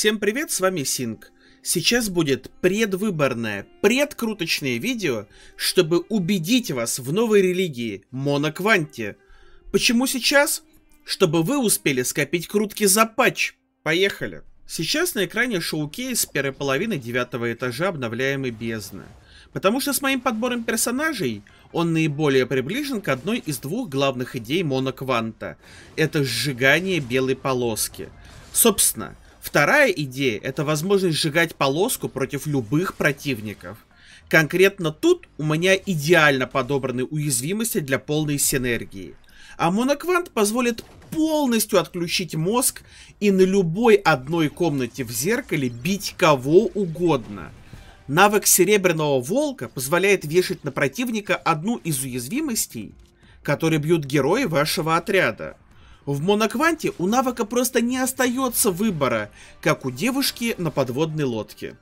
Всем привет, с вами Синг. Сейчас будет предвыборное, предкруточное видео, чтобы убедить вас в новой религии, монокванте. Почему сейчас? Чтобы вы успели скопить крутки за патч. Поехали. Сейчас на экране шоу-кейс первой половины девятого этажа обновляемой бездны. Потому что с моим подбором персонажей он наиболее приближен к одной из двух главных идей монокванта. Это сжигание белой полоски. Собственно, Вторая идея — это возможность сжигать полоску против любых противников. Конкретно тут у меня идеально подобраны уязвимости для полной синергии. А моноквант позволит полностью отключить мозг и на любой одной комнате в зеркале бить кого угодно. Навык Серебряного Волка позволяет вешать на противника одну из уязвимостей, которые бьют герои вашего отряда — в монокванте у навыка просто не остается выбора, как у девушки на подводной лодке.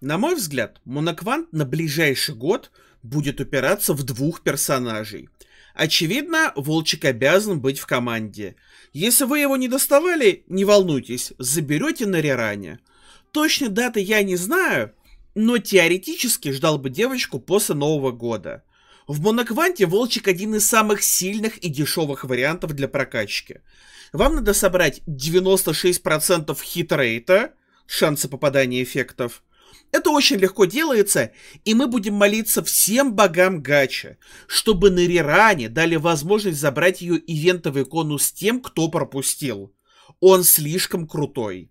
На мой взгляд, моноквант на ближайший год будет упираться в двух персонажей. Очевидно, Волчик обязан быть в команде. Если вы его не доставали, не волнуйтесь, заберете на реране. Точной даты я не знаю, но теоретически ждал бы девочку после Нового года – в монокванте волчик один из самых сильных и дешевых вариантов для прокачки. Вам надо собрать 96% хитрейта, шансы попадания эффектов. Это очень легко делается, и мы будем молиться всем богам Гача, чтобы на Риране дали возможность забрать ее ивентовый конус тем, кто пропустил. Он слишком крутой.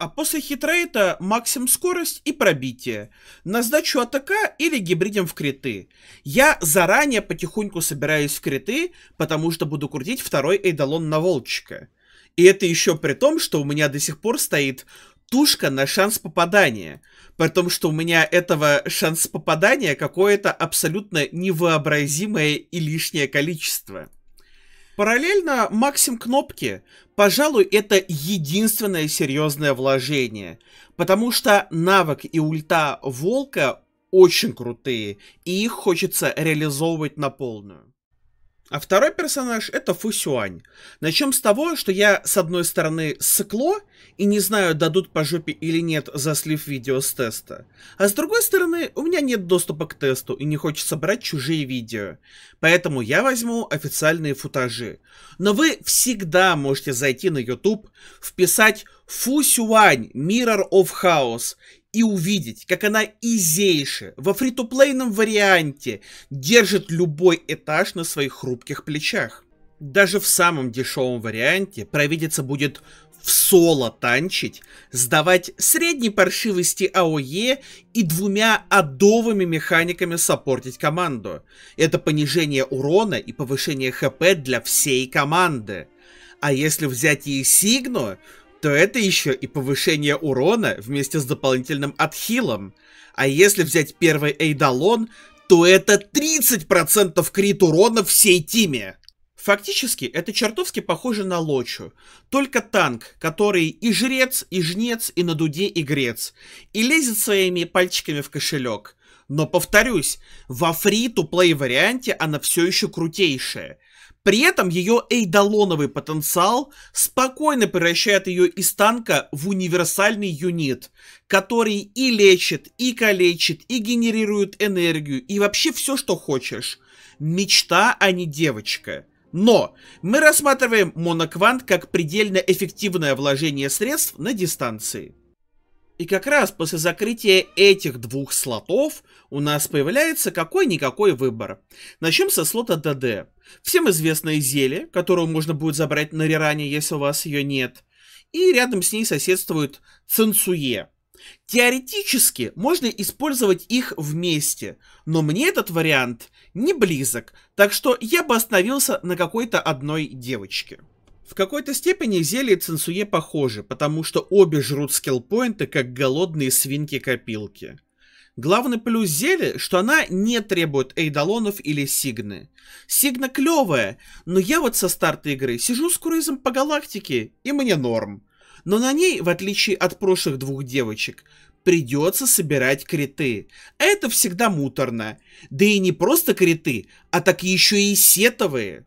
А после хитрейта максим скорость и пробитие. На сдачу атака или гибридем в криты. Я заранее потихоньку собираюсь в криты, потому что буду крутить второй эйдалон на волчика. И это еще при том, что у меня до сих пор стоит тушка на шанс попадания. При том, что у меня этого шанс попадания какое-то абсолютно невообразимое и лишнее количество. Параллельно Максим Кнопки, пожалуй, это единственное серьезное вложение, потому что навык и ульта Волка очень крутые, и их хочется реализовывать на полную. А второй персонаж это Фусюань. Начнем с того, что я, с одной стороны, сыкло, и не знаю, дадут по жопе или нет за слив видео с теста. А с другой стороны, у меня нет доступа к тесту, и не хочется брать чужие видео. Поэтому я возьму официальные футажи. Но вы всегда можете зайти на YouTube, вписать Фусюань Mirror of House и увидеть, как она изейше во фри то варианте держит любой этаж на своих хрупких плечах. Даже в самом дешевом варианте провидица будет в соло танчить, сдавать средней паршивости АОЕ и двумя адовыми механиками саппортить команду. Это понижение урона и повышение ХП для всей команды. А если взять ей Сигну, то это еще и повышение урона вместе с дополнительным отхилом. А если взять первый Эйдалон, то это 30% крит урона всей тиме. Фактически, это чертовски похоже на Лочу. Только танк, который и жрец, и жнец, и на дуде, и грец. И лезет своими пальчиками в кошелек. Но повторюсь, во фри-то-плей варианте она все еще крутейшая. При этом ее эйдолоновый потенциал спокойно превращает ее из танка в универсальный юнит, который и лечит, и калечит, и генерирует энергию, и вообще все, что хочешь. Мечта, а не девочка. Но мы рассматриваем моноквант как предельно эффективное вложение средств на дистанции. И как раз после закрытия этих двух слотов у нас появляется какой-никакой выбор. Начнем со слота ДД. Всем известное зелье, которую можно будет забрать на реране, если у вас ее нет. И рядом с ней соседствует Цинцуе. Теоретически можно использовать их вместе, но мне этот вариант не близок, так что я бы остановился на какой-то одной девочке. В какой-то степени зелье и Цинсуе похожи, потому что обе жрут скиллпоинты, как голодные свинки-копилки. Главный плюс зелья, что она не требует эйдолонов или сигны. Сигна клевая, но я вот со старта игры сижу с круизом по галактике, и мне норм. Но на ней, в отличие от прошлых двух девочек, придется собирать криты. Это всегда муторно. Да и не просто криты, а так еще и сетовые.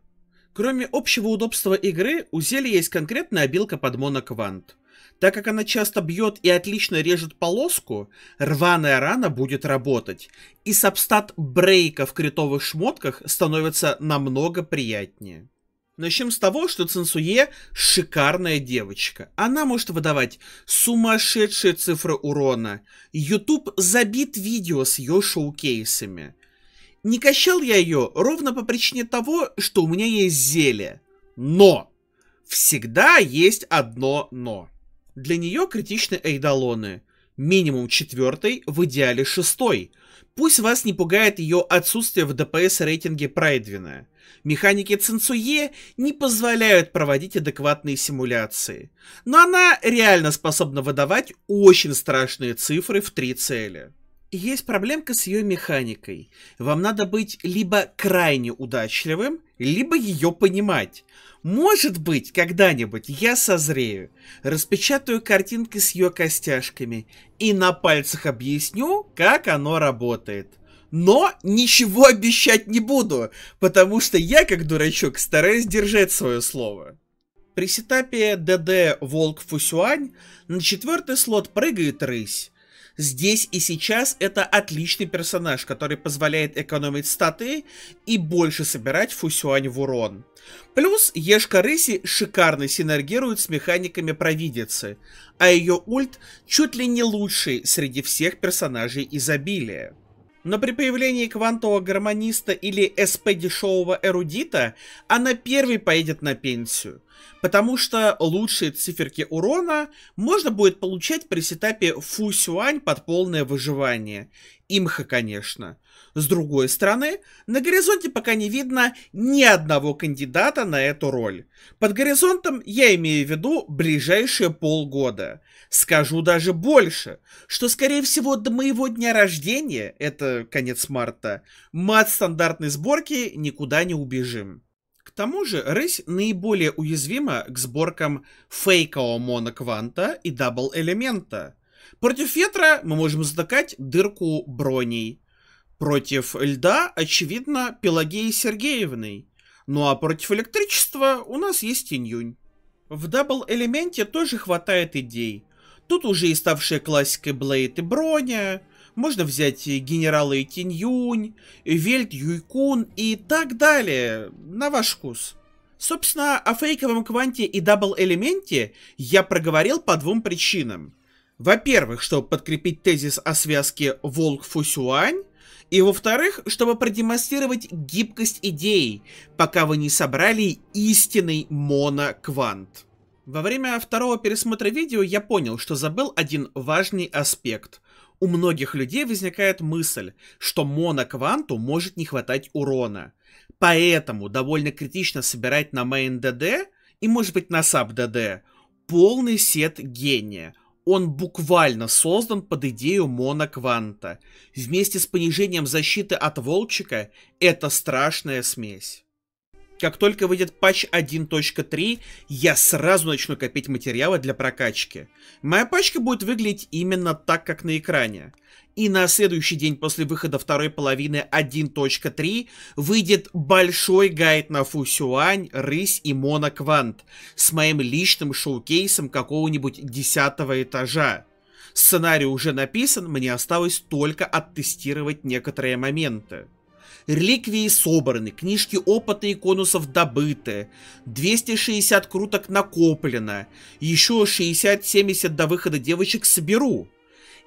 Кроме общего удобства игры, у зелья есть конкретная обилка под моноквант. Так как она часто бьет и отлично режет полоску, рваная рана будет работать, и сабстат брейка в критовых шмотках становится намного приятнее. Начнем с того, что Цинсуе шикарная девочка. Она может выдавать сумасшедшие цифры урона. YouTube забит видео с ее шоукейсами. Не качал я ее ровно по причине того, что у меня есть зелье. Но! Всегда есть одно но. Для нее критичны эйдолоны. Минимум четвертый, в идеале шестой. Пусть вас не пугает ее отсутствие в ДПС рейтинге Прайдвина. Механики Цинцуе не позволяют проводить адекватные симуляции. Но она реально способна выдавать очень страшные цифры в три цели есть проблемка с ее механикой. Вам надо быть либо крайне удачливым, либо ее понимать. Может быть, когда-нибудь я созрею, распечатаю картинки с ее костяшками и на пальцах объясню, как оно работает. Но ничего обещать не буду, потому что я, как дурачок, стараюсь держать свое слово. При сетапе ДД Волк Фусюань на четвертый слот прыгает рысь, здесь и сейчас это отличный персонаж, который позволяет экономить статы и больше собирать Фусюань в урон. Плюс Ешка Рыси шикарно синергирует с механиками провидицы, а ее ульт чуть ли не лучший среди всех персонажей изобилия. Но при появлении квантового гармониста или СП-дешевого эрудита она первой поедет на пенсию, потому что лучшие циферки урона можно будет получать при сетапе Фу Сюань под полное выживание. Имха, конечно. С другой стороны, на горизонте пока не видно ни одного кандидата на эту роль. Под горизонтом я имею в виду ближайшие полгода. Скажу даже больше, что скорее всего до моего дня рождения, это конец марта, мы от стандартной сборки никуда не убежим. К тому же, рысь наиболее уязвима к сборкам фейкового монокванта и дабл-элемента. Против ветра мы можем затыкать дырку броней, Против льда, очевидно, Пелагеи Сергеевной. Ну а против электричества у нас есть Иньюнь. В дабл-элементе тоже хватает идей. Тут уже и ставшие классикой Блейд и Броня, можно взять генералы и Тиньюнь, Вельт, Юйкун и так далее, на ваш вкус. Собственно, о фейковом кванте и дабл-элементе я проговорил по двум причинам. Во-первых, чтобы подкрепить тезис о связке Волк-Фусюань, и во-вторых, чтобы продемонстрировать гибкость идей, пока вы не собрали истинный моноквант. Во время второго пересмотра видео я понял, что забыл один важный аспект. У многих людей возникает мысль, что кванту может не хватать урона. Поэтому довольно критично собирать на мейн ДД и может быть на саб ДД полный сет гения – он буквально создан под идею монокванта. Вместе с понижением защиты от Волчика это страшная смесь. Как только выйдет патч 1.3, я сразу начну копить материалы для прокачки. Моя пачка будет выглядеть именно так, как на экране. И на следующий день после выхода второй половины 1.3 выйдет большой гайд на Фусюань, Рысь и Моноквант с моим личным шоу-кейсом какого-нибудь десятого этажа. Сценарий уже написан, мне осталось только оттестировать некоторые моменты. Реликвии собраны, книжки опыта и конусов добыты, 260 круток накоплено, еще 60-70 до выхода девочек соберу.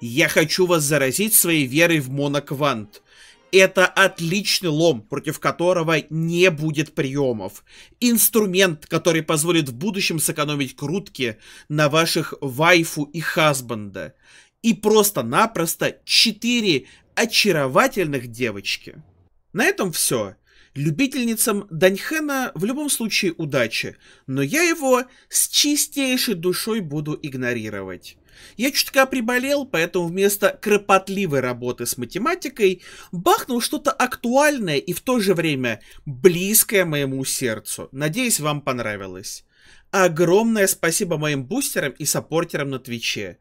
Я хочу вас заразить своей верой в моноквант. Это отличный лом, против которого не будет приемов. Инструмент, который позволит в будущем сэкономить крутки на ваших вайфу и хасбанда. И просто-напросто четыре очаровательных девочки. На этом все. Любительницам Даньхена в любом случае удачи, но я его с чистейшей душой буду игнорировать. Я чутка приболел, поэтому вместо кропотливой работы с математикой бахнул что-то актуальное и в то же время близкое моему сердцу. Надеюсь, вам понравилось. Огромное спасибо моим бустерам и саппортерам на Твиче.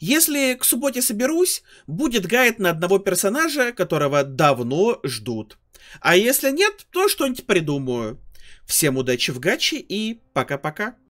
Если к субботе соберусь, будет гайд на одного персонажа, которого давно ждут. А если нет, то что-нибудь придумаю. Всем удачи в гаче и пока-пока.